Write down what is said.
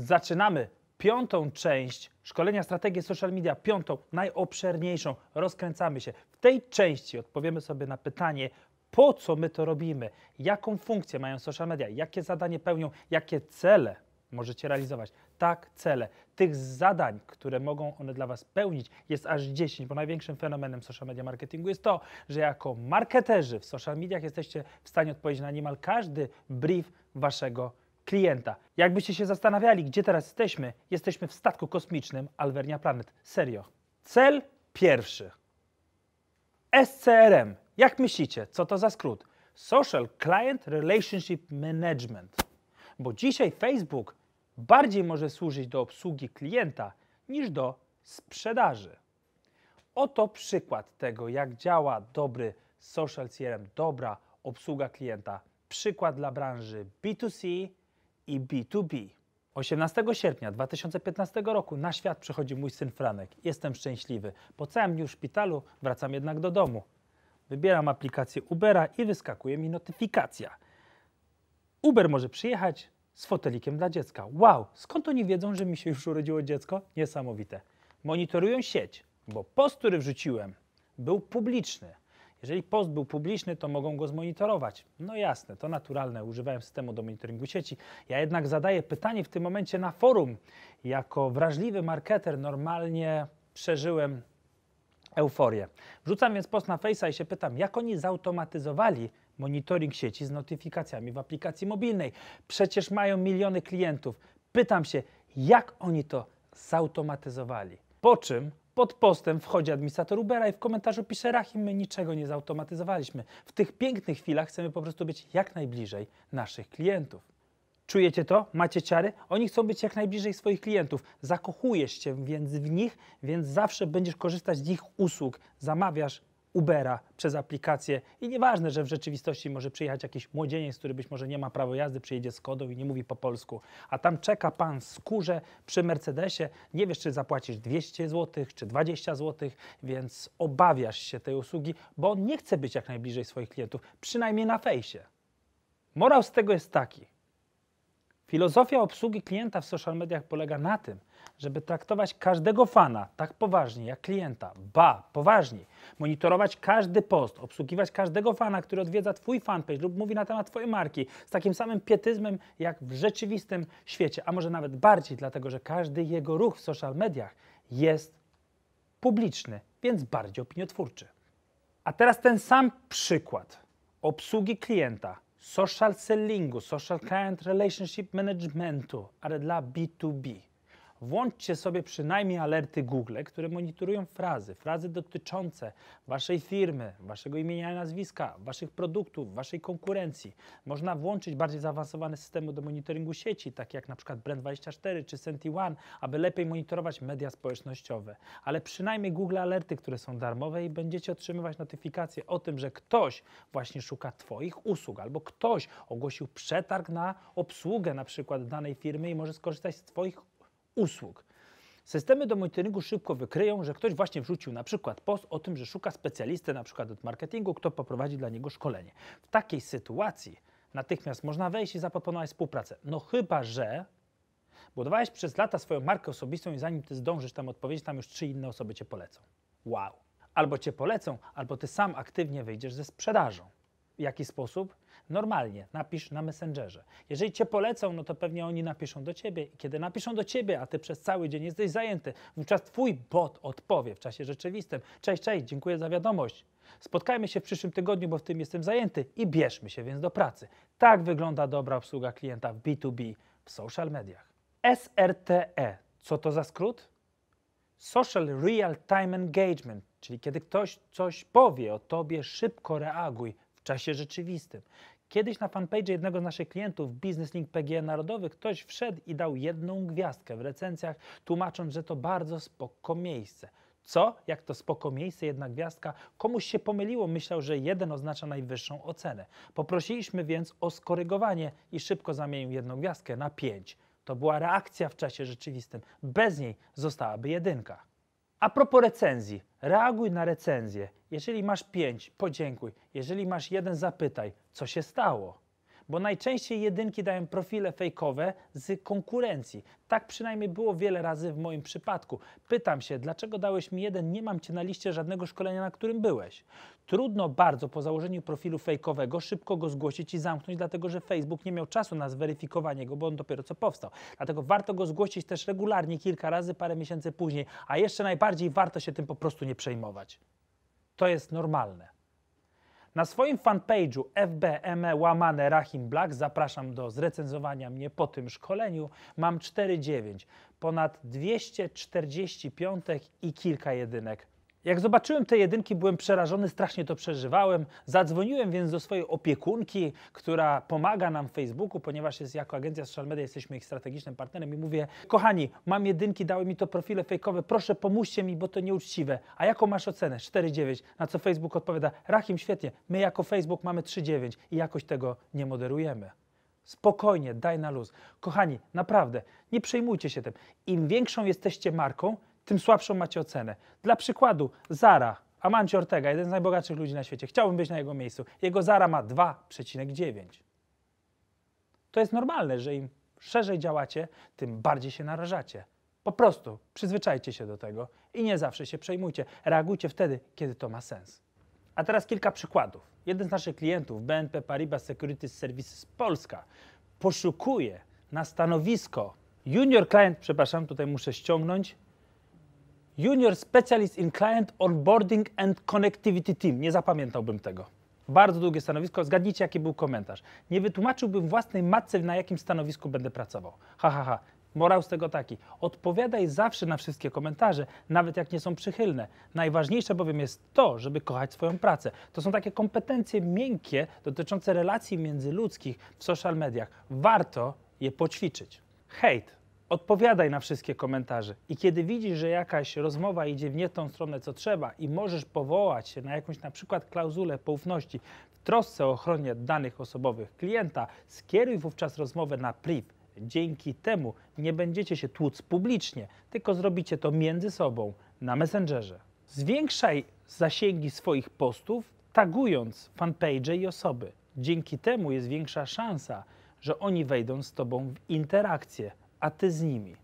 Zaczynamy piątą część szkolenia strategii social media, piątą, najobszerniejszą. Rozkręcamy się. W tej części odpowiemy sobie na pytanie, po co my to robimy, jaką funkcję mają social media, jakie zadanie pełnią, jakie cele możecie realizować. Tak, cele. Tych zadań, które mogą one dla Was pełnić, jest aż 10, bo największym fenomenem social media marketingu jest to, że jako marketerzy w social mediach jesteście w stanie odpowiedzieć na niemal każdy brief Waszego klienta. Jakbyście się zastanawiali, gdzie teraz jesteśmy, jesteśmy w statku kosmicznym Alvernia Planet. Serio. Cel pierwszy. SCRM. Jak myślicie, co to za skrót? Social Client Relationship Management. Bo dzisiaj Facebook bardziej może służyć do obsługi klienta niż do sprzedaży. Oto przykład tego, jak działa dobry social CRM, dobra obsługa klienta. Przykład dla branży B2C i B2B. 18 sierpnia 2015 roku na świat przychodzi mój syn Franek. Jestem szczęśliwy. Po całym dniu w szpitalu wracam jednak do domu. Wybieram aplikację Ubera i wyskakuje mi notyfikacja. Uber może przyjechać z fotelikiem dla dziecka. Wow, skąd oni wiedzą, że mi się już urodziło dziecko? Niesamowite. Monitorują sieć, bo post, który wrzuciłem, był publiczny. Jeżeli post był publiczny, to mogą go zmonitorować. No jasne, to naturalne, używałem systemu do monitoringu sieci. Ja jednak zadaję pytanie w tym momencie na forum. Jako wrażliwy marketer normalnie przeżyłem euforię. Wrzucam więc post na Face'a i się pytam, jak oni zautomatyzowali monitoring sieci z notyfikacjami w aplikacji mobilnej. Przecież mają miliony klientów. Pytam się, jak oni to zautomatyzowali. Po czym pod postem wchodzi administrator Ubera i w komentarzu pisze Rahim, my niczego nie zautomatyzowaliśmy. W tych pięknych chwilach chcemy po prostu być jak najbliżej naszych klientów. Czujecie to? Macie ciary? Oni chcą być jak najbliżej swoich klientów. Zakochujesz się więc w nich, więc zawsze będziesz korzystać z ich usług. Zamawiasz Ubera przez aplikację i nieważne, że w rzeczywistości może przyjechać jakiś młodzieniec, który być może nie ma prawa jazdy, przyjedzie z kodą i nie mówi po polsku, a tam czeka pan z skórze przy Mercedesie, nie wiesz czy zapłacisz 200 zł czy 20 zł, więc obawiasz się tej usługi, bo on nie chce być jak najbliżej swoich klientów, przynajmniej na fejsie. Morał z tego jest taki. Filozofia obsługi klienta w social mediach polega na tym, żeby traktować każdego fana tak poważnie jak klienta, ba, poważniej, monitorować każdy post, obsługiwać każdego fana, który odwiedza Twój fanpage lub mówi na temat Twojej marki z takim samym pietyzmem jak w rzeczywistym świecie, a może nawet bardziej, dlatego że każdy jego ruch w social mediach jest publiczny, więc bardziej opiniotwórczy. A teraz ten sam przykład obsługi klienta, social sellingu, social client relationship managementu, ale dla B2B Włączcie sobie przynajmniej alerty Google, które monitorują frazy, frazy dotyczące waszej firmy, waszego imienia i nazwiska, waszych produktów, waszej konkurencji. Można włączyć bardziej zaawansowane systemy do monitoringu sieci, takie jak np. Brand24 czy senti aby lepiej monitorować media społecznościowe. Ale przynajmniej Google alerty, które są darmowe i będziecie otrzymywać notyfikacje o tym, że ktoś właśnie szuka twoich usług albo ktoś ogłosił przetarg na obsługę na przykład danej firmy i może skorzystać z twoich usług. Systemy do monitoringu szybko wykryją, że ktoś właśnie wrzucił na przykład post o tym, że szuka specjalisty na przykład od marketingu, kto poprowadzi dla niego szkolenie. W takiej sytuacji natychmiast można wejść i zaproponować współpracę. No chyba, że budowałeś przez lata swoją markę osobistą i zanim ty zdążysz tam odpowiedzieć, tam już trzy inne osoby cię polecą. Wow. Albo cię polecą, albo ty sam aktywnie wyjdziesz ze sprzedażą. W jaki sposób? normalnie, napisz na Messengerze. Jeżeli cię polecą, no to pewnie oni napiszą do ciebie i kiedy napiszą do ciebie, a ty przez cały dzień jesteś zajęty, wówczas twój bot odpowie w czasie rzeczywistym. Cześć, cześć, dziękuję za wiadomość. Spotkajmy się w przyszłym tygodniu, bo w tym jestem zajęty i bierzmy się więc do pracy. Tak wygląda dobra obsługa klienta w B2B w social mediach. SRTE. Co to za skrót? Social Real Time Engagement, czyli kiedy ktoś coś powie o tobie, szybko reaguj w czasie rzeczywistym. Kiedyś na fanpage jednego z naszych klientów, Business Link PG Narodowy, ktoś wszedł i dał jedną gwiazdkę w recenzjach, tłumacząc, że to bardzo spoko miejsce. Co? Jak to spoko miejsce, jedna gwiazdka? Komuś się pomyliło, myślał, że jeden oznacza najwyższą ocenę. Poprosiliśmy więc o skorygowanie i szybko zamienił jedną gwiazdkę na pięć. To była reakcja w czasie rzeczywistym. Bez niej zostałaby jedynka. A propos recenzji, reaguj na recenzję. Jeżeli masz pięć, podziękuj. Jeżeli masz jeden, zapytaj, co się stało bo najczęściej jedynki dają profile fejkowe z konkurencji. Tak przynajmniej było wiele razy w moim przypadku. Pytam się, dlaczego dałeś mi jeden, nie mam cię na liście żadnego szkolenia, na którym byłeś. Trudno bardzo po założeniu profilu fejkowego szybko go zgłosić i zamknąć, dlatego że Facebook nie miał czasu na zweryfikowanie go, bo on dopiero co powstał. Dlatego warto go zgłosić też regularnie, kilka razy, parę miesięcy później, a jeszcze najbardziej warto się tym po prostu nie przejmować. To jest normalne. Na swoim fanpage'u FBME łamane Rahim Black, zapraszam do zrecenzowania mnie po tym szkoleniu, mam 4,9, ponad 245 i kilka jedynek. Jak zobaczyłem te jedynki, byłem przerażony, strasznie to przeżywałem. Zadzwoniłem więc do swojej opiekunki, która pomaga nam w Facebooku, ponieważ jest, jako agencja social media jesteśmy ich strategicznym partnerem i mówię, kochani, mam jedynki, dały mi to profile fejkowe, proszę pomóżcie mi, bo to nieuczciwe. A jaką masz ocenę? 4,9. Na co Facebook odpowiada, Rahim, świetnie, my jako Facebook mamy 3,9 i jakoś tego nie moderujemy. Spokojnie, daj na luz. Kochani, naprawdę, nie przejmujcie się tym. Im większą jesteście marką, tym słabszą macie ocenę. Dla przykładu, Zara, Amancio Ortega, jeden z najbogatszych ludzi na świecie, chciałbym być na jego miejscu. Jego Zara ma 2,9. To jest normalne, że im szerzej działacie, tym bardziej się narażacie. Po prostu przyzwyczajcie się do tego i nie zawsze się przejmujcie. Reagujcie wtedy, kiedy to ma sens. A teraz kilka przykładów. Jeden z naszych klientów, BNP Paribas Securities Services Polska, poszukuje na stanowisko junior client, przepraszam, tutaj muszę ściągnąć Junior Specialist in Client Onboarding and Connectivity Team. Nie zapamiętałbym tego. Bardzo długie stanowisko. Zgadnijcie, jaki był komentarz. Nie wytłumaczyłbym własnej matce, na jakim stanowisku będę pracował. Ha, ha, ha. Morał z tego taki. Odpowiadaj zawsze na wszystkie komentarze, nawet jak nie są przychylne. Najważniejsze bowiem jest to, żeby kochać swoją pracę. To są takie kompetencje miękkie dotyczące relacji międzyludzkich w social mediach. Warto je poćwiczyć. Hate odpowiadaj na wszystkie komentarze. I kiedy widzisz, że jakaś rozmowa idzie w nie tą stronę, co trzeba, i możesz powołać się na jakąś na przykład klauzulę poufności w trosce o ochronie danych osobowych klienta, skieruj wówczas rozmowę na priv. Dzięki temu nie będziecie się tłuc publicznie, tylko zrobicie to między sobą na Messengerze. Zwiększaj zasięgi swoich postów, tagując fanpage i osoby. Dzięki temu jest większa szansa, że oni wejdą z Tobą w interakcję atë